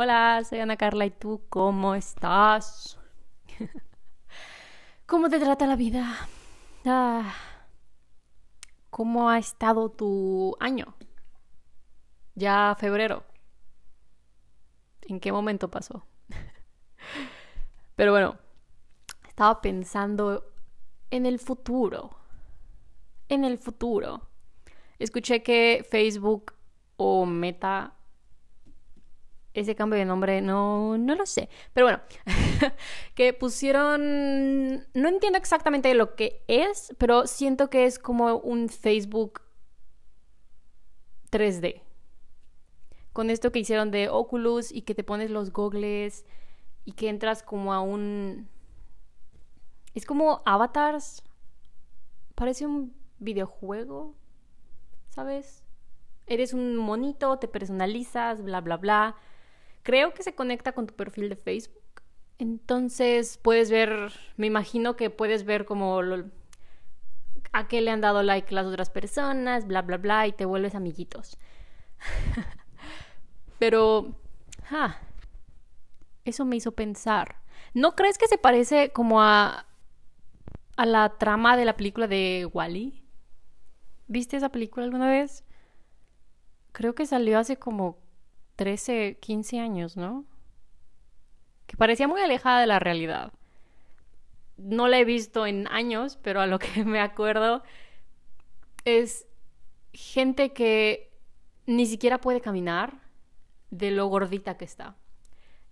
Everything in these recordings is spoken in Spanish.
Hola, soy Ana Carla y tú, ¿cómo estás? ¿Cómo te trata la vida? Ah, ¿Cómo ha estado tu año? Ya febrero. ¿En qué momento pasó? Pero bueno, estaba pensando en el futuro. En el futuro. Escuché que Facebook o Meta ese cambio de nombre no, no lo sé. Pero bueno, que pusieron... No entiendo exactamente lo que es, pero siento que es como un Facebook 3D. Con esto que hicieron de Oculus y que te pones los gogles y que entras como a un... Es como avatars. Parece un videojuego, ¿sabes? Eres un monito, te personalizas, bla, bla, bla. Creo que se conecta con tu perfil de Facebook. Entonces puedes ver, me imagino que puedes ver como a qué le han dado like las otras personas, bla, bla, bla, y te vuelves amiguitos. Pero, ja, eso me hizo pensar. ¿No crees que se parece como a, a la trama de la película de Wally? ¿Viste esa película alguna vez? Creo que salió hace como 13, 15 años, ¿no? Que parecía muy alejada de la realidad. No la he visto en años, pero a lo que me acuerdo es gente que ni siquiera puede caminar de lo gordita que está.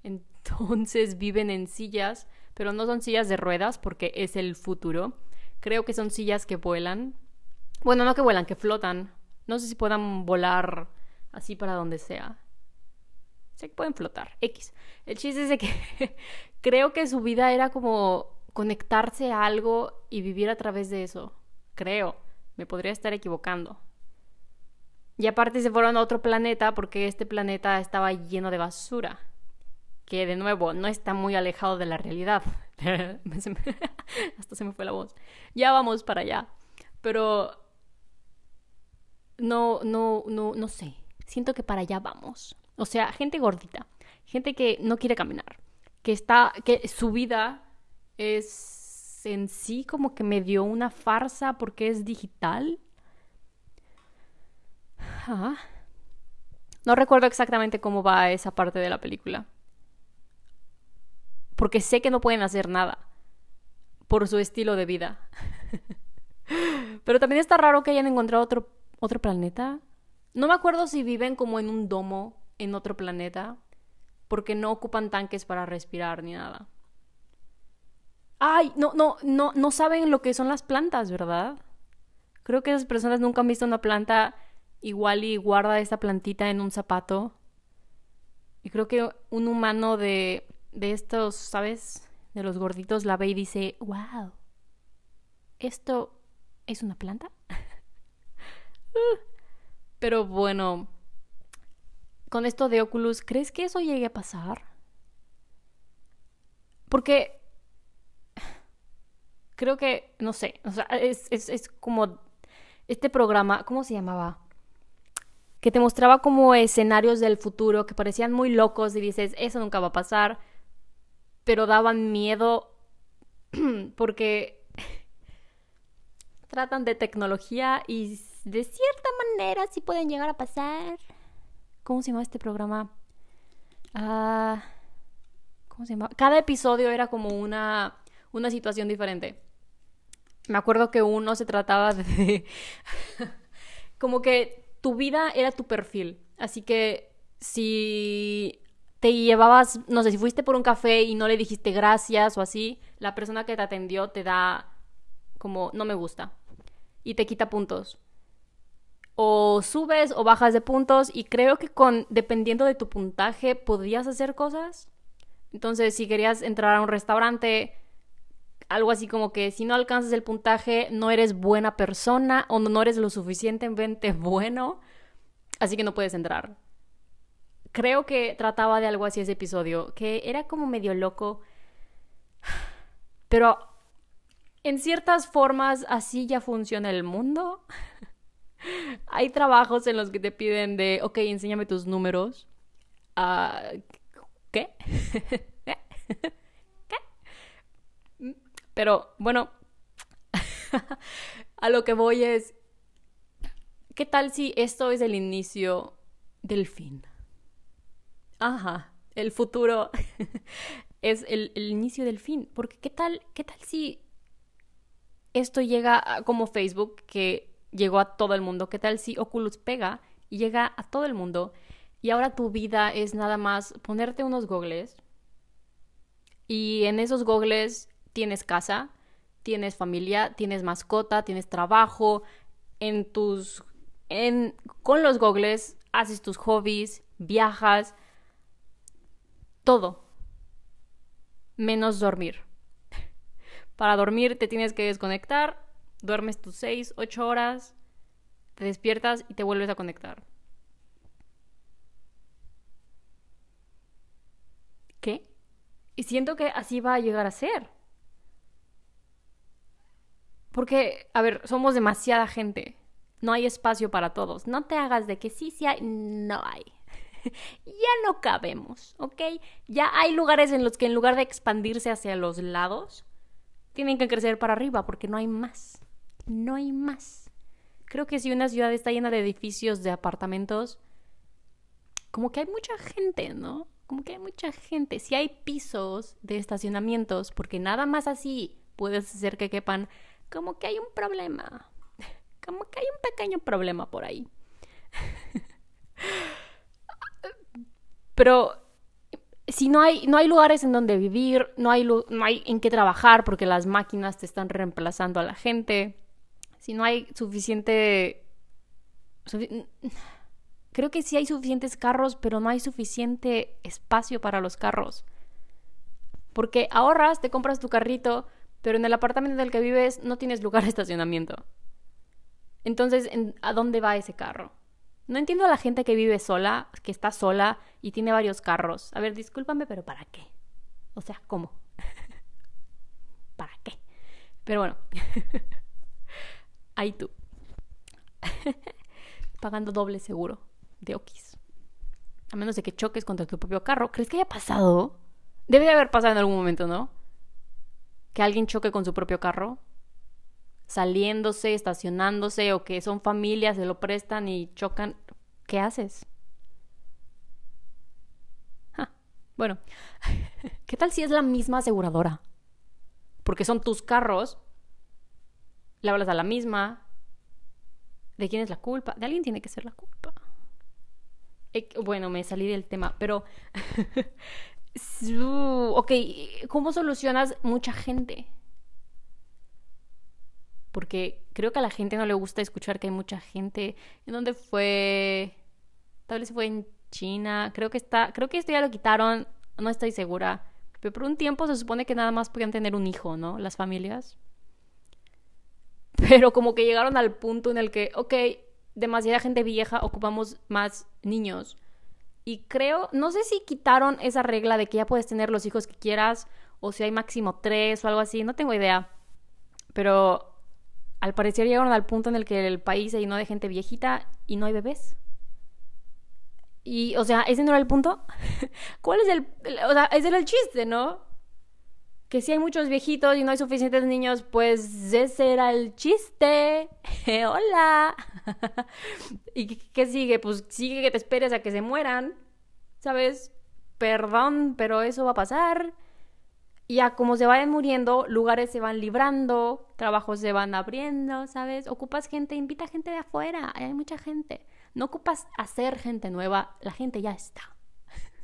Entonces viven en sillas, pero no son sillas de ruedas porque es el futuro. Creo que son sillas que vuelan. Bueno, no que vuelan, que flotan. No sé si puedan volar así para donde sea se que pueden flotar, X. El chiste es que creo que su vida era como conectarse a algo y vivir a través de eso. Creo, me podría estar equivocando. Y aparte se fueron a otro planeta porque este planeta estaba lleno de basura. Que de nuevo, no está muy alejado de la realidad. Hasta se me fue la voz. Ya vamos para allá. Pero no, no, no, no sé. Siento que para allá vamos. O sea, gente gordita, gente que no quiere caminar, que está, que su vida es en sí como que me dio una farsa porque es digital. Ah. No recuerdo exactamente cómo va esa parte de la película. Porque sé que no pueden hacer nada por su estilo de vida. Pero también está raro que hayan encontrado otro, otro planeta. No me acuerdo si viven como en un domo en otro planeta porque no ocupan tanques para respirar ni nada. Ay, no, no, no, no saben lo que son las plantas, ¿verdad? Creo que esas personas nunca han visto una planta igual y guarda esta plantita en un zapato. Y creo que un humano de, de estos, ¿sabes? De los gorditos la ve y dice, wow, ¿esto es una planta? Pero bueno, con esto de Oculus, ¿crees que eso llegue a pasar? Porque creo que, no sé, o sea, es, es como este programa, ¿cómo se llamaba? Que te mostraba como escenarios del futuro que parecían muy locos y dices, eso nunca va a pasar, pero daban miedo porque tratan de tecnología y de cierta manera sí pueden llegar a pasar. ¿Cómo se llama este programa? Ah, Cada episodio era como una, una situación diferente. Me acuerdo que uno se trataba de... como que tu vida era tu perfil. Así que si te llevabas, no sé, si fuiste por un café y no le dijiste gracias o así, la persona que te atendió te da como no me gusta y te quita puntos o subes o bajas de puntos y creo que con dependiendo de tu puntaje podrías hacer cosas. Entonces, si querías entrar a un restaurante, algo así como que si no alcanzas el puntaje, no eres buena persona o no eres lo suficientemente bueno, así que no puedes entrar. Creo que trataba de algo así ese episodio, que era como medio loco, pero en ciertas formas así ya funciona el mundo. Hay trabajos en los que te piden de, ok, enséñame tus números. Ah, ¿Qué? ¿Eh? ¿Qué? Mm, pero bueno, a lo que voy es, ¿qué tal si esto es el inicio del fin? Ajá, el futuro es el, inicio del fin, porque ¿qué tal, qué tal si esto llega como Facebook que llegó a todo el mundo? ¿Qué tal si Oculus pega y llega a todo el mundo? Y ahora tu vida es nada más ponerte unos gogles y en esos gogles tienes casa, tienes familia, tienes mascota, tienes trabajo, en tus en con los gogles haces tus hobbies, viajas, todo. Menos dormir. Para dormir te tienes que desconectar duermes tus seis, ocho horas, te despiertas y te vuelves a conectar. ¿Qué? Y siento que así va a llegar a ser. Porque, a ver, somos demasiada gente. No hay espacio para todos. No te hagas de que sí, sí hay, no hay. ya no cabemos, ¿ok? Ya hay lugares en los que en lugar de expandirse hacia los lados, tienen que crecer para arriba porque no hay más no hay más. Creo que si una ciudad está llena de edificios, de apartamentos, como que hay mucha gente, ¿no? Como que hay mucha gente. Si hay pisos de estacionamientos, porque nada más así puedes hacer que quepan, como que hay un problema. Como que hay un pequeño problema por ahí. Pero si no hay, no hay lugares en donde vivir, no hay, no hay en qué trabajar porque las máquinas te están reemplazando a la gente si no hay suficiente... Creo que sí hay suficientes carros, pero no hay suficiente espacio para los carros. Porque ahorras, te compras tu carrito, pero en el apartamento en el que vives no tienes lugar de estacionamiento. Entonces, ¿a dónde va ese carro? No entiendo a la gente que vive sola, que está sola y tiene varios carros. A ver, discúlpame, pero ¿para qué? O sea, ¿cómo? ¿Para qué? Pero bueno. Ahí tú. Pagando doble seguro de Okis. A menos de que choques contra tu propio carro. ¿Crees que haya pasado? Debe de haber pasado en algún momento, ¿no? Que alguien choque con su propio carro. Saliéndose, estacionándose, o que son familias, se lo prestan y chocan. ¿Qué haces? Bueno, ¿qué tal si es la misma aseguradora? Porque son tus carros hablas a la misma. ¿De quién es la culpa? De alguien tiene que ser la culpa. Eh, bueno, me salí del tema, pero... ok, ¿cómo solucionas mucha gente? Porque creo que a la gente no le gusta escuchar que hay mucha gente. ¿En dónde fue? Tal vez fue en China. Creo que está. Creo que esto ya lo quitaron. No estoy segura. Pero por un tiempo se supone que nada más podían tener un hijo, ¿no? Las familias pero como que llegaron al punto en el que, ok, demasiada gente vieja, ocupamos más niños. Y creo, no sé si quitaron esa regla de que ya puedes tener los hijos que quieras, o si hay máximo tres o algo así, no tengo idea. Pero al parecer llegaron al punto en el que el país se no de gente viejita y no hay bebés. Y, o sea, ese no era el punto. ¿Cuál es el, O sea, ese era el chiste, ¿no? que si hay muchos viejitos y no hay suficientes niños, pues ese era el chiste. Eh, ¡Hola! ¿Y qué sigue? Pues sigue que te esperes a que se mueran, ¿sabes? Perdón, pero eso va a pasar. Y a como se vayan muriendo, lugares se van librando, trabajos se van abriendo, ¿sabes? Ocupas gente, invita gente de afuera, hay mucha gente. No ocupas hacer gente nueva, la gente ya está.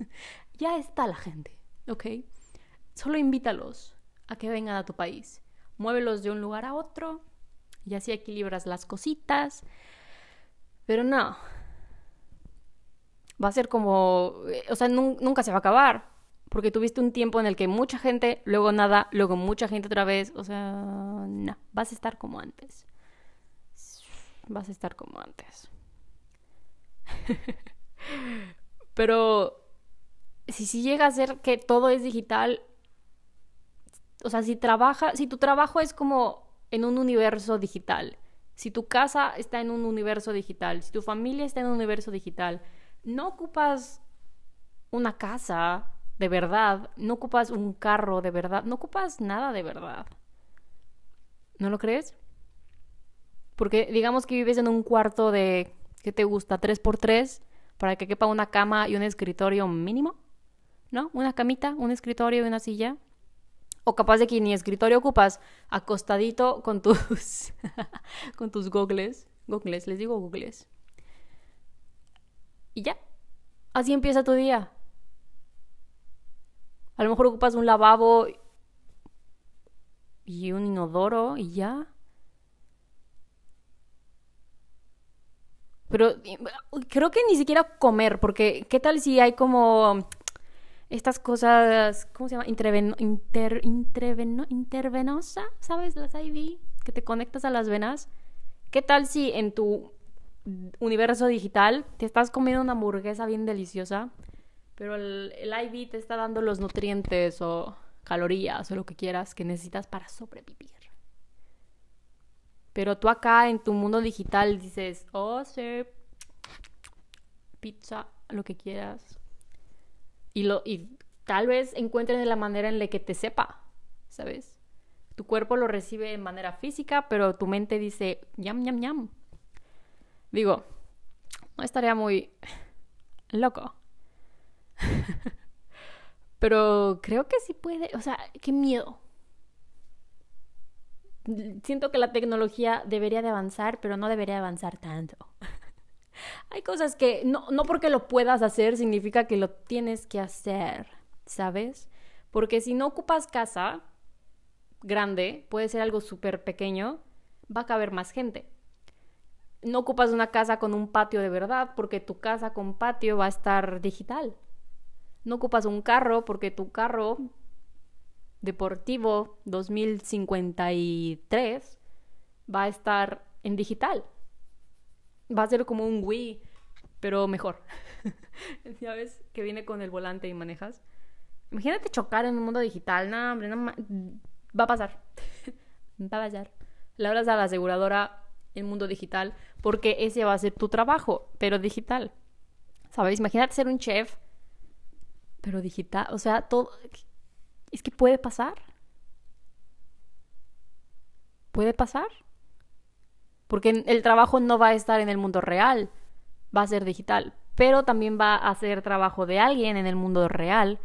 ya está la gente, ¿ok? Solo invítalos a que vengan a tu país. Muévelos de un lugar a otro y así equilibras las cositas. Pero no. Va a ser como, eh, o sea, nunca se va a acabar, porque tuviste un tiempo en el que mucha gente, luego nada, luego mucha gente otra vez, o sea, no, vas a estar como antes. Vas a estar como antes. Pero si sí si llega a ser que todo es digital, o sea, si si tu trabajo es como en un universo digital, si tu casa está en un universo digital, si tu familia está en un universo digital, no ocupas una casa de verdad, no ocupas un carro de verdad, no ocupas nada de verdad. ¿No lo crees? Porque digamos que vives en un cuarto de, ¿qué te gusta? 3x3 para que quepa una cama y un escritorio mínimo, ¿no? Una camita, un escritorio y una silla o capaz de que ni escritorio ocupas, acostadito con tus con tus gogles, gogles, les digo gogles. Y ya. Así empieza tu día. A lo mejor ocupas un lavabo y un inodoro y ya. Pero creo que ni siquiera comer, porque ¿qué tal si hay como estas cosas, ¿cómo se llama? intervenosa, ¿sabes? Las IV, que te conectas a las venas. ¿Qué tal si en tu universo digital te estás comiendo una hamburguesa bien deliciosa, pero el, IV te está dando los nutrientes o calorías o lo que quieras que necesitas para sobrevivir? Pero tú acá en tu mundo digital dices, oh, sí, pizza, lo que quieras, y, lo, y tal vez encuentres la manera en la que te sepa, ¿sabes? Tu cuerpo lo recibe de manera física, pero tu mente dice, yam, yam, yam. Digo, no estaría muy loco. pero creo que sí puede, o sea, qué miedo. Siento que la tecnología debería de avanzar, pero no debería avanzar tanto. Hay cosas que no, no porque lo puedas hacer significa que lo tienes que hacer, ¿sabes? Porque si no ocupas casa grande, puede ser algo súper pequeño, va a caber más gente. No ocupas una casa con un patio de verdad porque tu casa con patio va a estar digital. No ocupas un carro porque tu carro deportivo 2053 va a estar en digital va a ser como un Wii, pero mejor. ya ves que viene con el volante y manejas. Imagínate chocar en un mundo digital, no, hombre, no va a pasar. va a pasar. Le hablas a la aseguradora en mundo digital porque ese va a ser tu trabajo, pero digital. ¿Sabes? Imagínate ser un chef, pero digital. O sea, todo. Es que puede pasar. ¿Puede pasar? porque el trabajo no va a estar en el mundo real, va a ser digital, pero también va a ser trabajo de alguien en el mundo real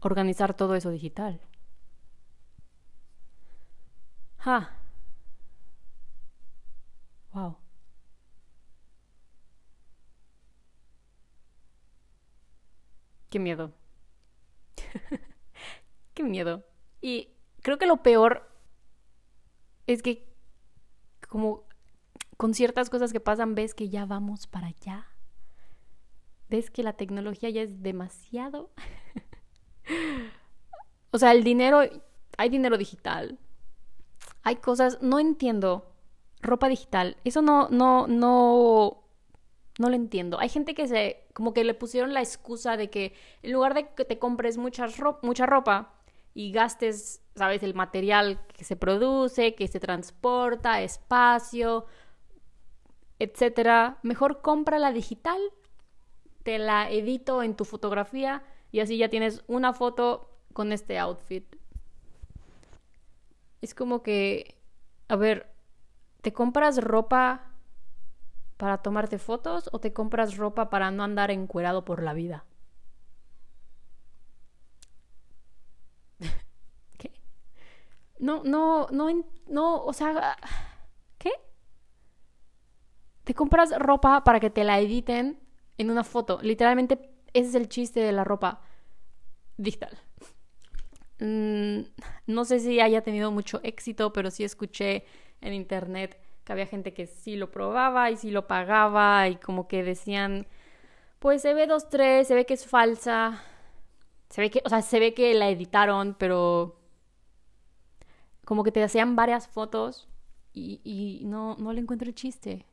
organizar todo eso digital. Ja. Wow. Qué miedo. Qué miedo. Y creo que lo peor es que como con ciertas cosas que pasan ves que ya vamos para allá. Ves que la tecnología ya es demasiado. o sea, el dinero, hay dinero digital. Hay cosas, no entiendo. Ropa digital, eso no, no, no, no lo entiendo. Hay gente que se, como que le pusieron la excusa de que en lugar de que te compres mucha ropa y gastes, sabes, el material que se produce, que se transporta, espacio, etcétera, mejor la digital, te la edito en tu fotografía y así ya tienes una foto con este outfit. Es como que, a ver, ¿te compras ropa para tomarte fotos o te compras ropa para no andar encuerado por la vida? ¿Qué? No, no, no, no, o sea... Te compras ropa para que te la editen en una foto. Literalmente ese es el chiste de la ropa digital. Mm, no sé si haya tenido mucho éxito, pero sí escuché en internet que había gente que sí lo probaba y sí lo pagaba y como que decían, pues se ve dos, tres, se ve que es falsa. Se ve que, o sea, se ve que la editaron, pero como que te hacían varias fotos y, no, no le encuentro el chiste.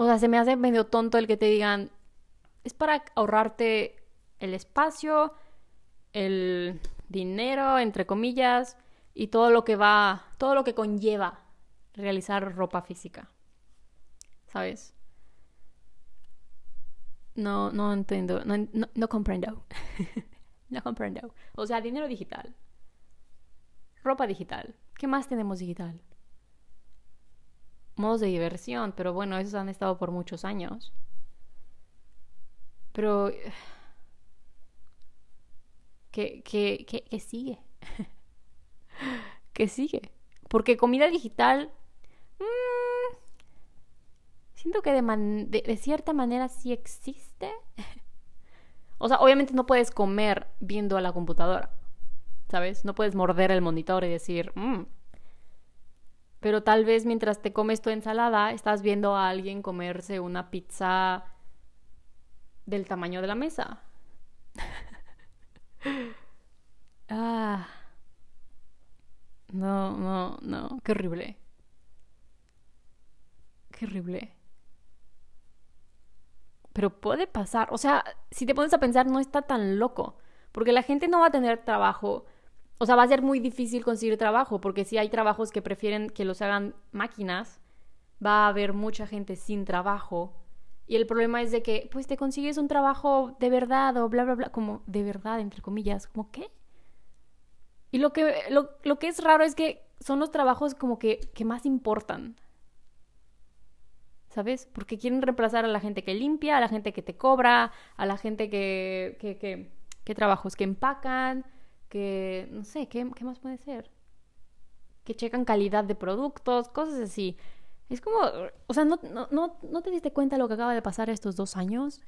O sea, se me hace medio tonto el que te digan, es para ahorrarte el espacio, el dinero, entre comillas, y todo lo que va, todo lo que conlleva realizar ropa física. ¿Sabes? No, no entiendo, no, no comprendo. no comprendo. O sea, dinero digital. Ropa digital. ¿Qué más tenemos digital? modos de diversión, pero bueno, esos han estado por muchos años. Pero... ¿Qué, sigue? ¿Qué sigue? Porque comida digital... Mm, siento que de, de, cierta manera sí existe. o sea, obviamente no puedes comer viendo a la computadora. ¿Sabes? No puedes morder el monitor y decir, mm, pero tal vez mientras te comes tu ensalada, estás viendo a alguien comerse una pizza del tamaño de la mesa. ah. No, no, no. Qué horrible. Qué horrible. Pero puede pasar. O sea, si te pones a pensar, no está tan loco. Porque la gente no va a tener trabajo o sea, va a ser muy difícil conseguir trabajo, porque si hay trabajos que prefieren que los hagan máquinas, va a haber mucha gente sin trabajo. Y el problema es de que, pues te consigues un trabajo de verdad o bla, bla, bla, como de verdad, entre comillas, como qué. Y lo que, lo, que es raro es que son los trabajos como que, que más importan. ¿Sabes? Porque quieren reemplazar a la gente que limpia, a la gente que te cobra, a la gente que, que, que, que trabajos que empacan que, no sé, ¿qué, qué más puede ser? Que checan calidad de productos, cosas así. Es como, o sea, ¿no, te diste cuenta lo que acaba de pasar estos dos años?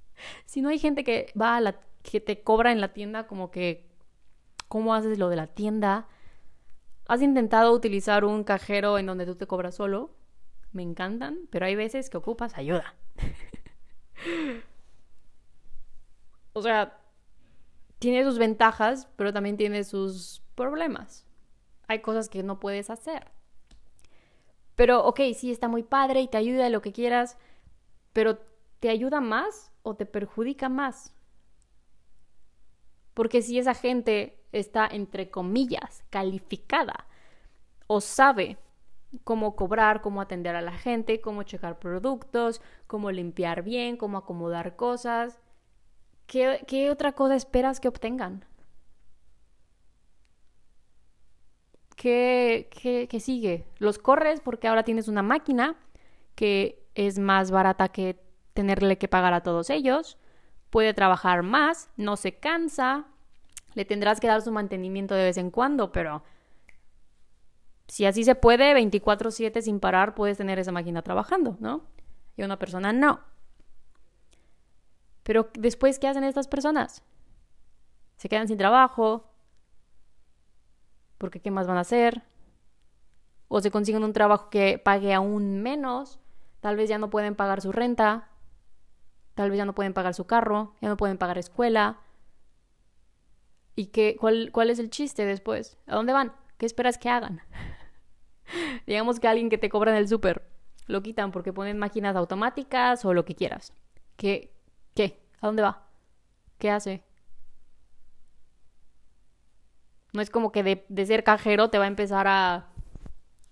si no hay gente que va a la, que te cobra en la tienda como que, ¿cómo haces lo de la tienda? ¿Has intentado utilizar un cajero en donde tú te cobras solo? Me encantan, pero hay veces que ocupas ayuda. o sea, tiene sus ventajas, pero también tiene sus problemas. Hay cosas que no puedes hacer. Pero, ok, sí, está muy padre y te ayuda en lo que quieras, pero ¿te ayuda más o te perjudica más? Porque si esa gente está, entre comillas, calificada o sabe cómo cobrar, cómo atender a la gente, cómo checar productos, cómo limpiar bien, cómo acomodar cosas, ¿Qué, otra cosa esperas que obtengan? ¿Qué, qué, qué sigue? Los corres porque ahora tienes una máquina que es más barata que tenerle que pagar a todos ellos, puede trabajar más, no se cansa, le tendrás que dar su mantenimiento de vez en cuando, pero si así se puede, 24/7 sin parar puedes tener esa máquina trabajando, ¿no? Y una persona no. Pero después, ¿qué hacen estas personas? Se quedan sin trabajo, porque ¿qué más van a hacer? O se consiguen un trabajo que pague aún menos, tal vez ya no pueden pagar su renta, tal vez ya no pueden pagar su carro, ya no pueden pagar escuela. ¿Y qué, cuál, es el chiste después? ¿A dónde van? ¿Qué esperas que hagan? Digamos que alguien que te cobra en el súper lo quitan porque ponen máquinas automáticas o lo que quieras. ¿Qué, ¿A dónde va? ¿Qué hace? No es como que de, ser cajero te va a empezar a...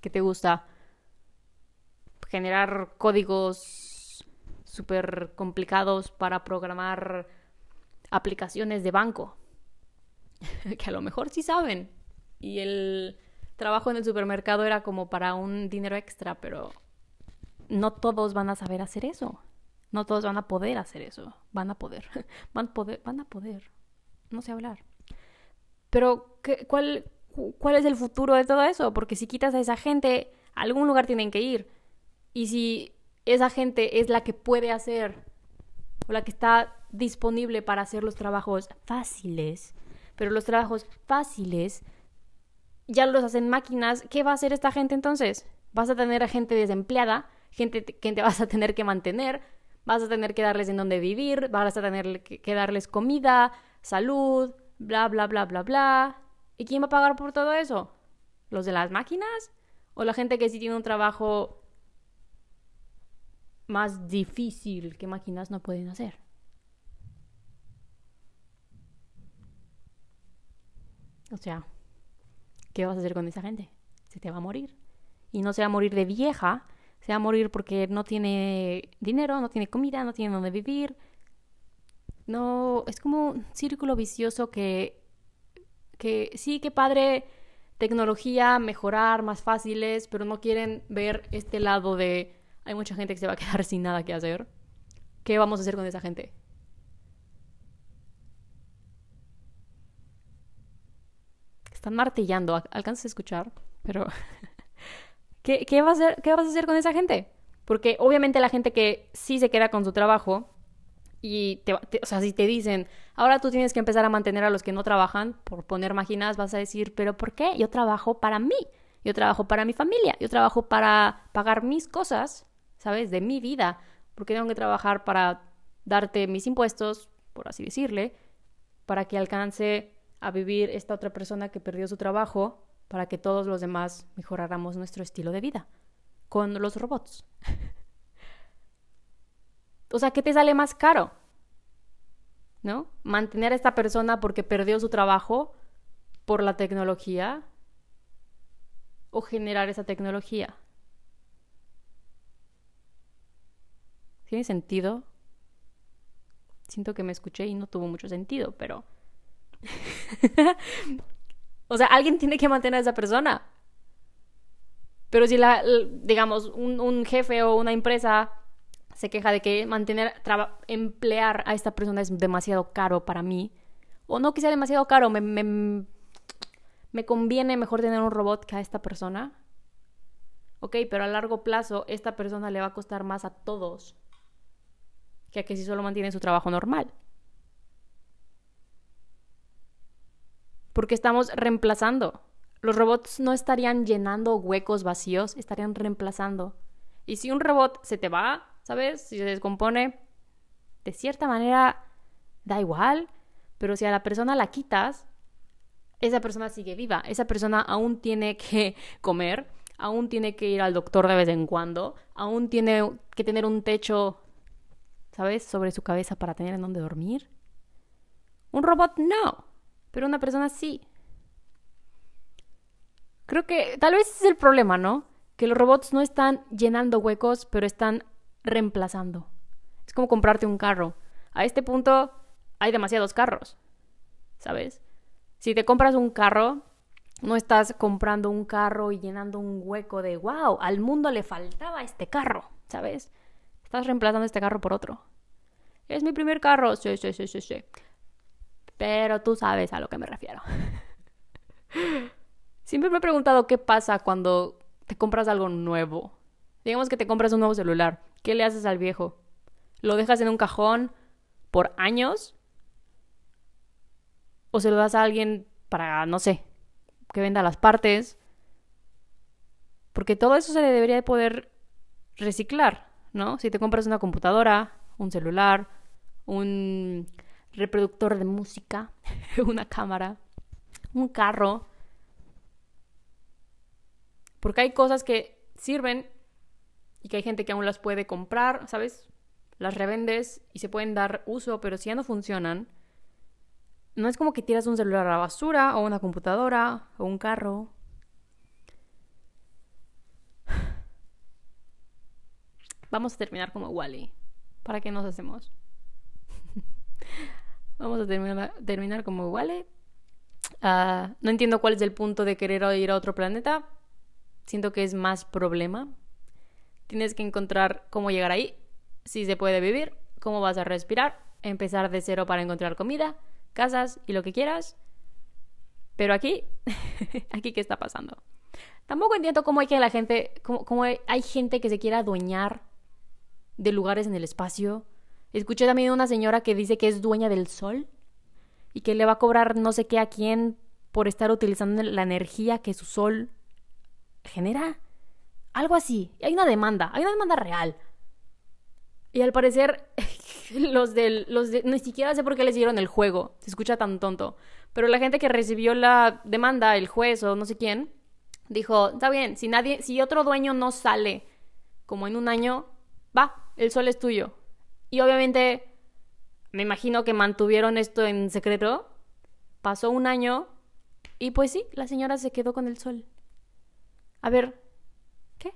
que te gusta? Generar códigos súper complicados para programar aplicaciones de banco. que a lo mejor sí saben. Y el trabajo en el supermercado era como para un dinero extra, pero no todos van a saber hacer eso. No todos van a poder hacer eso. Van a poder. Van, poder, van a poder. No sé hablar. Pero, ¿qué, cuál, ¿cuál es el futuro de todo eso? Porque si quitas a esa gente, a algún lugar tienen que ir. Y si esa gente es la que puede hacer o la que está disponible para hacer los trabajos fáciles, pero los trabajos fáciles ya los hacen máquinas, ¿qué va a hacer esta gente entonces? Vas a tener a gente desempleada, gente que te vas a tener que mantener, vas a tener que darles en dónde vivir, vas a tener que darles comida, salud, bla, bla, bla, bla, bla. ¿Y quién va a pagar por todo eso? ¿Los de las máquinas? ¿O la gente que sí tiene un trabajo más difícil que máquinas no pueden hacer? O sea, ¿qué vas a hacer con esa gente? Se te va a morir. Y no se va a morir de vieja, se va a morir porque no tiene dinero, no tiene comida, no tiene dónde vivir. No, es como un círculo vicioso que, que sí, qué padre, tecnología, mejorar, más fáciles, pero no quieren ver este lado de hay mucha gente que se va a quedar sin nada que hacer. ¿Qué vamos a hacer con esa gente? Están martillando, alcanzas a escuchar, pero ¿Qué, vas a hacer, con esa gente? Porque obviamente la gente que sí se queda con su trabajo y, te, o sea, si te dicen, ahora tú tienes que empezar a mantener a los que no trabajan por poner máquinas, vas a decir, pero ¿por qué? Yo trabajo para mí, yo trabajo para mi familia, yo trabajo para pagar mis cosas, ¿sabes? De mi vida. Porque tengo que trabajar para darte mis impuestos, por así decirle, para que alcance a vivir esta otra persona que perdió su trabajo para que todos los demás mejoráramos nuestro estilo de vida con los robots. o sea, ¿qué te sale más caro? ¿No? Mantener a esta persona porque perdió su trabajo por la tecnología o generar esa tecnología. ¿Tiene sentido? Siento que me escuché y no tuvo mucho sentido, pero O sea, alguien tiene que mantener a esa persona. Pero si, la, digamos, un, jefe o una empresa se queja de que mantener, emplear a esta persona es demasiado caro para mí, o no que demasiado caro, me, me, me conviene mejor tener un robot que a esta persona. Ok, pero a largo plazo esta persona le va a costar más a todos que a que si solo mantiene su trabajo normal. porque estamos reemplazando. Los robots no estarían llenando huecos vacíos, estarían reemplazando. Y si un robot se te va, ¿sabes? Si se descompone, de cierta manera da igual, pero si a la persona la quitas, esa persona sigue viva, esa persona aún tiene que comer, aún tiene que ir al doctor de vez en cuando, aún tiene que tener un techo, ¿sabes?, sobre su cabeza para tener en dónde dormir. Un robot no pero una persona sí. Creo que tal vez es el problema, ¿no? Que los robots no están llenando huecos, pero están reemplazando. Es como comprarte un carro. A este punto hay demasiados carros, ¿sabes? Si te compras un carro, no estás comprando un carro y llenando un hueco de, wow, al mundo le faltaba este carro, ¿sabes? Estás reemplazando este carro por otro. Es mi primer carro, sí, sí, sí, sí, sí pero tú sabes a lo que me refiero. Siempre me he preguntado qué pasa cuando te compras algo nuevo. Digamos que te compras un nuevo celular. ¿Qué le haces al viejo? ¿Lo dejas en un cajón por años? ¿O se lo das a alguien para, no sé, que venda las partes? Porque todo eso se debería de poder reciclar, ¿no? Si te compras una computadora, un celular, un reproductor de música, una cámara, un carro. Porque hay cosas que sirven y que hay gente que aún las puede comprar, ¿sabes? Las revendes y se pueden dar uso, pero si ya no funcionan, no es como que tiras un celular a la basura o una computadora o un carro. Vamos a terminar como Wally. ¿Para qué nos hacemos? Vamos a terminar, como iguales. Ah, no entiendo cuál es el punto de querer ir a otro planeta. Siento que es más problema. Tienes que encontrar cómo llegar ahí, si se puede vivir, cómo vas a respirar, empezar de cero para encontrar comida, casas y lo que quieras. Pero aquí, aquí qué está pasando. Tampoco entiendo cómo hay que la gente, cómo hay gente que se quiera adueñar de lugares en el espacio Escuché también una señora que dice que es dueña del sol y que le va a cobrar no sé qué a quién por estar utilizando la energía que su sol genera. Algo así. Hay una demanda, hay una demanda real. Y al parecer, los del. Los ni siquiera sé por qué les dieron el juego. Se escucha tan tonto. Pero la gente que recibió la demanda, el juez o no sé quién, dijo: Está bien, si nadie, si otro dueño no sale como en un año, va, el sol es tuyo. Y obviamente, me imagino que mantuvieron esto en secreto. Pasó un año y pues sí, la señora se quedó con el sol. A ver, ¿qué?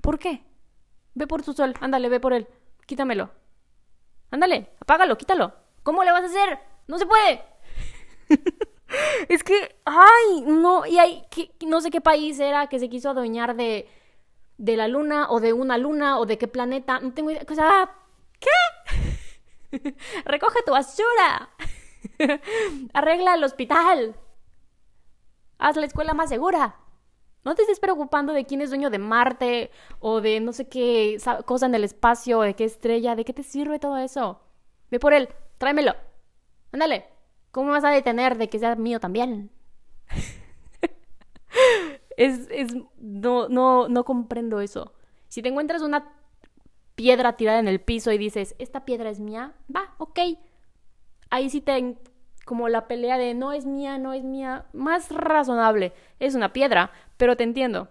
¿Por qué? Ve por tu sol, ándale, ve por él. Quítamelo. Ándale, apágalo, quítalo. ¿Cómo le vas a hacer? No se puede. es que, ay, no, y hay, que, no sé qué país era que se quiso adueñar de, de la luna o de una luna o de qué planeta, no tengo idea. ¿qué? Recoge tu basura. Arregla el hospital. Haz la escuela más segura. No te estés preocupando de quién es dueño de Marte o de no sé qué cosa en el espacio, de qué estrella, de qué te sirve todo eso. Ve por él, tráemelo. Ándale. ¿Cómo vas a detener de que sea mío también? Es, no, no, no comprendo eso. Si te encuentras una piedra tirada en el piso y dices, esta piedra es mía, va, ok. Ahí sí te, como la pelea de no es mía, no es mía, más razonable. Es una piedra, pero te entiendo.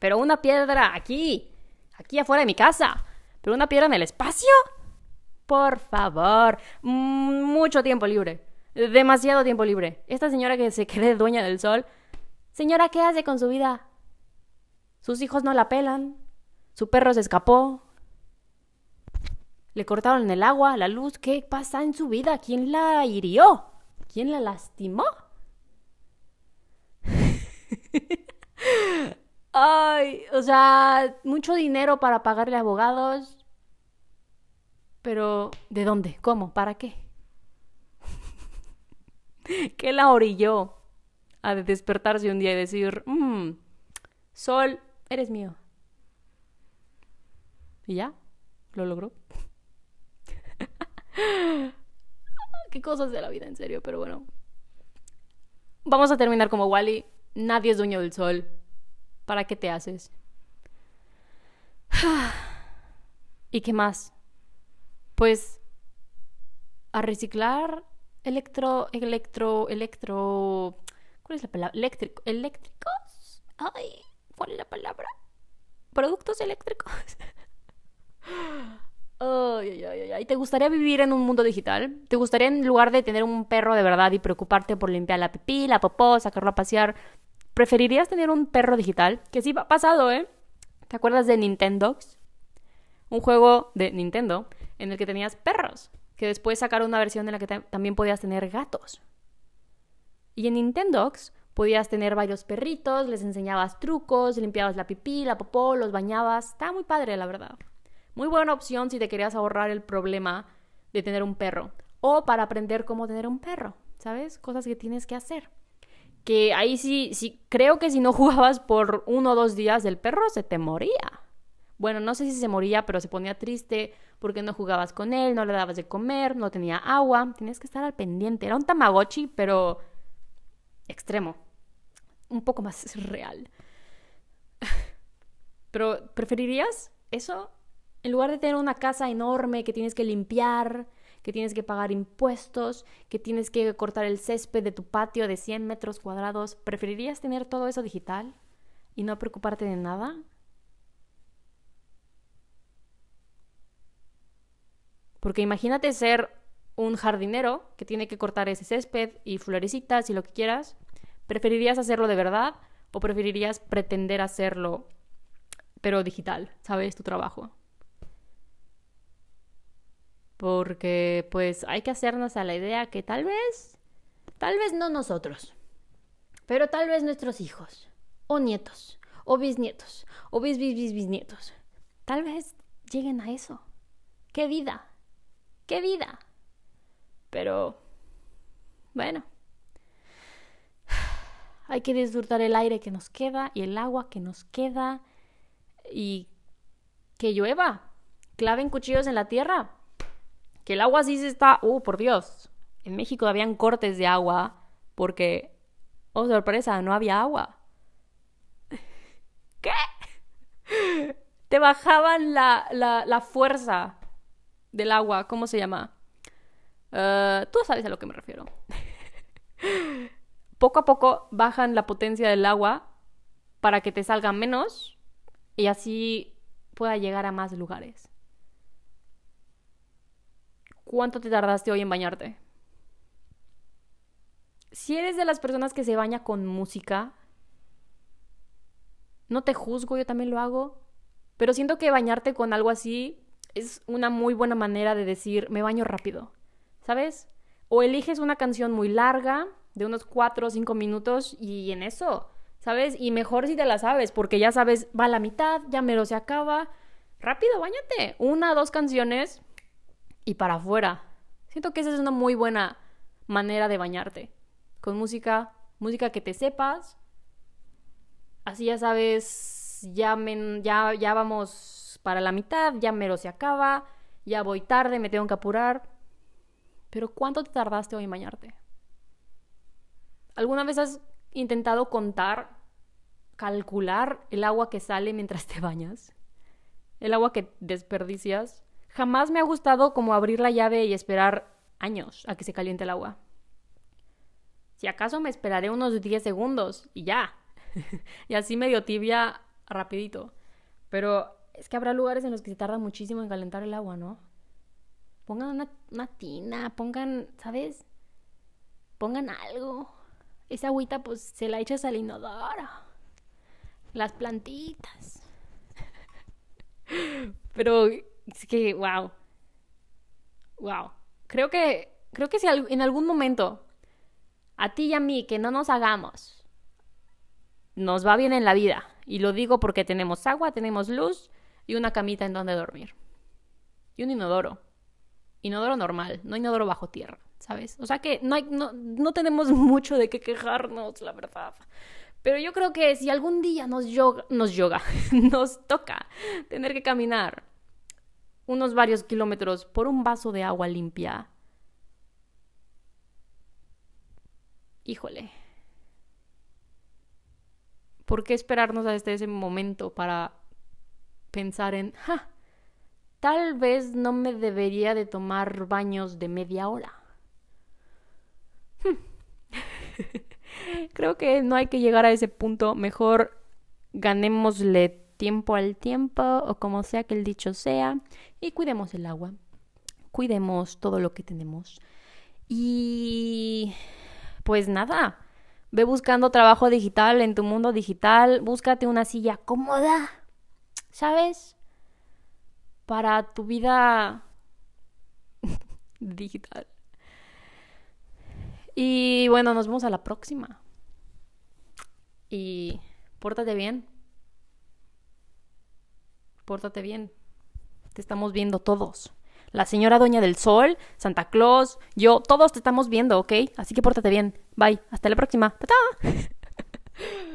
Pero una piedra aquí, aquí afuera de mi casa, pero una piedra en el espacio. Por favor, mm, mucho tiempo libre, demasiado tiempo libre. Esta señora que se cree dueña del sol, Señora, ¿qué hace con su vida? Sus hijos no la pelan, su perro se escapó, le cortaron el agua, la luz, ¿qué pasa en su vida? ¿Quién la hirió? ¿Quién la lastimó? Ay, o sea, mucho dinero para pagarle a abogados. Pero, ¿de dónde? ¿Cómo? ¿Para qué? ¿Qué la orilló? a despertarse un día y decir, mm, sol, eres mío. Y ya, lo logró. Qué cosas de la vida, en serio, pero bueno. Vamos a terminar como Wally. Nadie es dueño del sol. ¿Para qué te haces? ¿Y qué más? Pues a reciclar electro, electro, electro ¿Cuál es la palabra? Eléctrico. ¿Eléctricos? Ay, ¿cuál es la palabra? Productos eléctricos. Ay, ay, ay, ¿Te gustaría vivir en un mundo digital? ¿Te gustaría en lugar de tener un perro de verdad y preocuparte por limpiar la pipí, la popó, sacarlo a pasear? ¿Preferirías tener un perro digital? Que sí ha pasado, ¿eh? ¿Te acuerdas de Nintendo? Un juego de Nintendo en el que tenías perros, que después sacaron una versión en la que también podías tener gatos. Y en Nintendox podías tener varios perritos, les enseñabas trucos, limpiabas la pipí, la popó, los bañabas. Estaba muy padre, la verdad. Muy buena opción si te querías ahorrar el problema de tener un perro o para aprender cómo tener un perro, ¿sabes? Cosas que tienes que hacer. Que ahí sí, sí, creo que si no jugabas por uno o dos días, del perro se te moría. Bueno, no sé si se moría, pero se ponía triste porque no jugabas con él, no le dabas de comer, no tenía agua. tienes que estar al pendiente. Era un tamagotchi, pero extremo, un poco más real. Pero ¿preferirías eso? En lugar de tener una casa enorme que tienes que limpiar, que tienes que pagar impuestos, que tienes que cortar el césped de tu patio de 100 metros cuadrados, ¿preferirías tener todo eso digital y no preocuparte de nada? Porque imagínate ser un jardinero que tiene que cortar ese césped y florecitas y lo que quieras, ¿preferirías hacerlo de verdad o preferirías pretender hacerlo pero digital, sabes, tu trabajo? Porque pues hay que hacernos a la idea que tal vez, tal vez no nosotros, pero tal vez nuestros hijos o nietos o bisnietos o bis bisnietos, tal vez lleguen a eso. ¡Qué vida! ¡Qué vida! Pero... Bueno. Hay que disfrutar el aire que nos queda y el agua que nos queda y que llueva. Claven cuchillos en la tierra. Que el agua sí se está... ¡Uh, por Dios! En México habían cortes de agua porque... ¡Oh, sorpresa! No había agua. ¿Qué? Te bajaban la, la, la fuerza del agua. ¿Cómo se llama? Ah, tú sabes a lo que me refiero. poco a poco bajan la potencia del agua para que te salga menos y así pueda llegar a más lugares. ¿Cuánto te tardaste hoy en bañarte? Si eres de las personas que se baña con música, no te juzgo, yo también lo hago, pero siento que bañarte con algo así es una muy buena manera de decir, me baño rápido. ¿sabes? O eliges una canción muy larga, de unos 4 o 5 minutos, y en eso, ¿sabes? Y mejor si te la sabes, porque ya sabes, va a la mitad, ya lo se acaba. Rápido, bañate. Una, dos canciones y para afuera. Siento que esa es una muy buena manera de bañarte. Con música, música que te sepas. Así ya sabes, ya, ya, ya vamos para la mitad, ya mero se acaba, ya voy tarde, me tengo que apurar. Pero ¿cuánto te tardaste hoy en bañarte? ¿Alguna vez has intentado contar, calcular el agua que sale mientras te bañas? El agua que desperdicias. Jamás me ha gustado como abrir la llave y esperar años a que se caliente el agua. Si acaso me esperaré unos 10 segundos y ya. y así medio tibia rapidito. Pero es que habrá lugares en los que se tarda muchísimo en calentar el agua, ¿no? pongan una, tina, pongan, ¿sabes? Pongan algo. Esa agüita pues se la echas al inodoro. Las plantitas. Pero es que, wow. Wow. Creo que, creo que si en algún momento a ti y a mí que no nos hagamos, nos va bien en la vida. Y lo digo porque tenemos agua, tenemos luz y una camita en donde dormir. Y un inodoro inodoro normal, no inodoro bajo tierra, ¿sabes? O sea que no, hay, no, no tenemos mucho de qué quejarnos, la verdad. Pero yo creo que si algún día nos yoga, nos yoga, nos toca tener que caminar unos varios kilómetros por un vaso de agua limpia, híjole, ¿por qué esperarnos hasta ese momento para pensar en, ja, tal vez no me debería de tomar baños de media hora. Creo que no hay que llegar a ese punto. Mejor ganémosle tiempo al tiempo o como sea que el dicho sea y cuidemos el agua. Cuidemos todo lo que tenemos. Y pues nada, ve buscando trabajo digital en tu mundo digital, búscate una silla cómoda, ¿sabes? para tu vida digital. Y bueno, nos vemos a la próxima. Y pórtate bien. Pórtate bien. Te estamos viendo todos. La señora Doña del Sol, Santa Claus, yo, todos te estamos viendo, ¿ok? Así que pórtate bien. Bye. Hasta la próxima. ¡Tata!